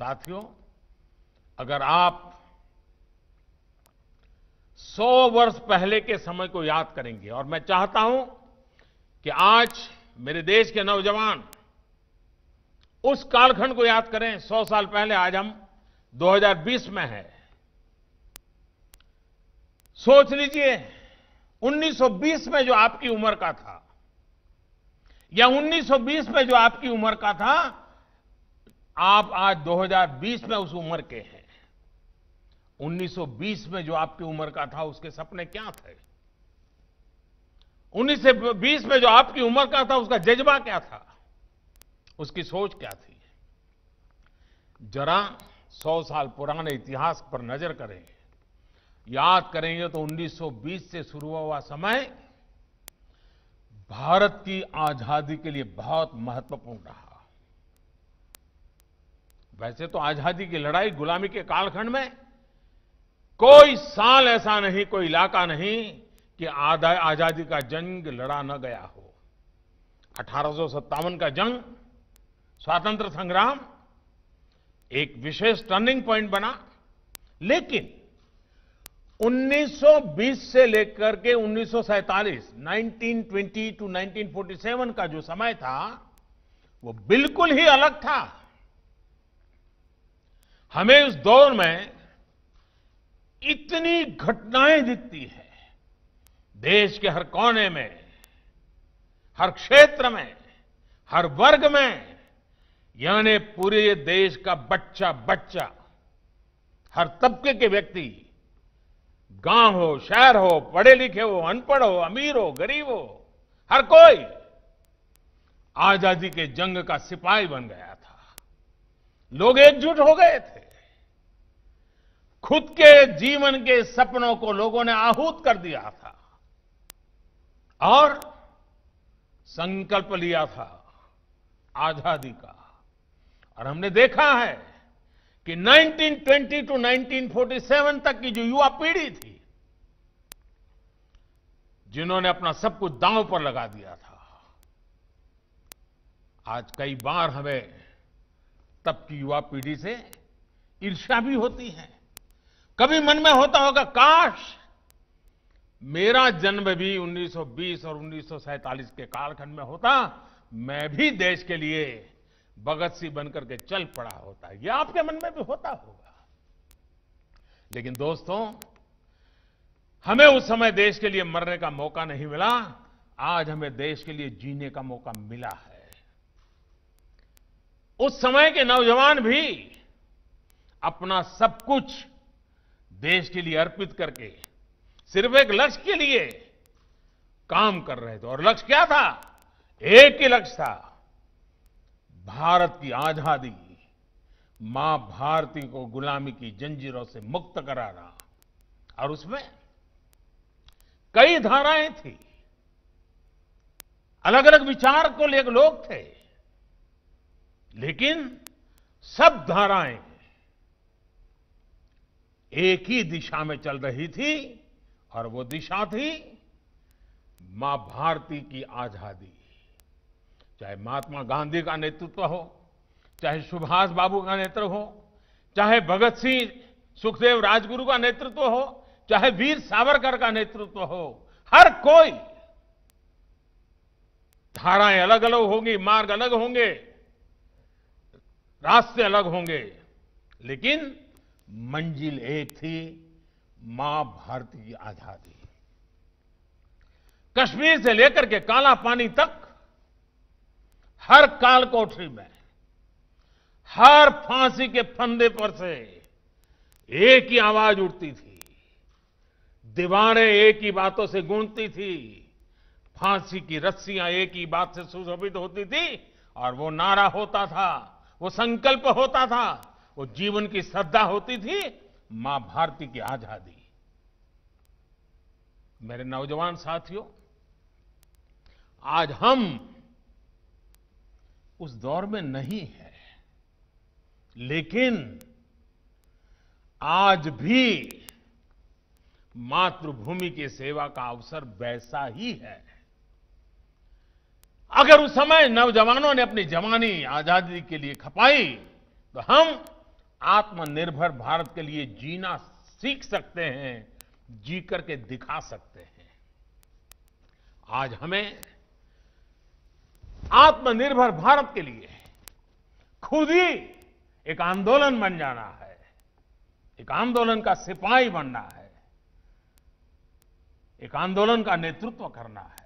साथियों अगर आप सौ वर्ष पहले के समय को याद करेंगे और मैं चाहता हूं कि आज मेरे देश के नौजवान उस कालखंड को याद करें सौ साल पहले आज हम 2020 में हैं सोच लीजिए 1920 में जो आपकी उम्र का था या 1920 में जो आपकी उम्र का था आप आज 2020 में उस उम्र के हैं 1920 में जो आपकी उम्र का था उसके सपने क्या थे 1920 में जो आपकी उम्र का था उसका जज्बा क्या था उसकी सोच क्या थी जरा सौ साल पुराने इतिहास पर नजर करें याद करेंगे तो 1920 से शुरू हुआ समय भारत की आजादी के लिए बहुत महत्वपूर्ण रहा वैसे तो आजादी की लड़ाई गुलामी के कालखंड में कोई साल ऐसा नहीं कोई इलाका नहीं कि आजादी का जंग लड़ा न गया हो अठारह का जंग स्वतंत्र संग्राम एक विशेष टर्निंग पॉइंट बना लेकिन 1920 से लेकर के 1947, 1920 टू 1947 का जो समय था वो बिल्कुल ही अलग था हमें उस दौर में इतनी घटनाएं दिखती हैं देश के हर कोने में हर क्षेत्र में हर वर्ग में यानी पूरे देश का बच्चा बच्चा हर तबके के व्यक्ति गांव हो शहर हो पढ़े लिखे हो अनपढ़ हो अमीर हो गरीब हो हर कोई आजादी के जंग का सिपाही बन गया था लोग एकजुट हो गए थे खुद के जीवन के सपनों को लोगों ने आहूत कर दिया था और संकल्प लिया था आजादी का और हमने देखा है कि 1920 टू 1947 तक की जो युवा पीढ़ी थी जिन्होंने अपना सब कुछ दांव पर लगा दिया था आज कई बार हमें तब की युवा पीढ़ी से ईर्ष्या भी होती है कभी मन में होता होगा काश मेरा जन्म भी 1920 और उन्नीस के कालखंड में होता मैं भी देश के लिए भगत सिंह बनकर के चल पड़ा होता यह आपके मन में भी होता होगा लेकिन दोस्तों हमें उस समय देश के लिए मरने का मौका नहीं मिला आज हमें देश के लिए जीने का मौका मिला है उस समय के नौजवान भी अपना सब कुछ देश के लिए अर्पित करके सिर्फ एक लक्ष्य के लिए काम कर रहे थे और लक्ष्य क्या था एक ही लक्ष्य था भारत की आजादी मां भारती को गुलामी की जंजीरों से मुक्त कराना और उसमें कई धाराएं थी अलग अलग विचार को लेकर लोग थे लेकिन सब धाराएं एक ही दिशा में चल रही थी और वो दिशा थी मां भारती की आजादी चाहे महात्मा गांधी का नेतृत्व हो चाहे सुभाष बाबू का नेतृत्व हो चाहे भगत सिंह सुखदेव राजगुरु का नेतृत्व हो चाहे वीर सावरकर का नेतृत्व हो हर कोई धाराएं अलग अलग होंगी मार्ग अलग होंगे रास्ते अलग होंगे लेकिन मंजिल एक थी मां भारती की आजादी कश्मीर से लेकर के काला पानी तक हर काल कोठरी में हर फांसी के फंदे पर से एक ही आवाज उठती थी दीवारें एक ही बातों से गूंजती थी फांसी की रस्सियां एक ही बात से सुशोभित होती थी और वो नारा होता था वो संकल्प होता था वो जीवन की श्रद्धा होती थी मां भारती की आजादी मेरे नौजवान साथियों आज हम उस दौर में नहीं है लेकिन आज भी मातृभूमि की सेवा का अवसर वैसा ही है अगर उस समय नौजवानों ने अपनी जवानी आजादी के लिए खपाई तो हम आत्मनिर्भर भारत के लिए जीना सीख सकते हैं जी करके दिखा सकते हैं आज हमें आत्मनिर्भर भारत के लिए खुद ही एक आंदोलन बन जाना है एक आंदोलन का सिपाही बनना है एक आंदोलन का नेतृत्व करना है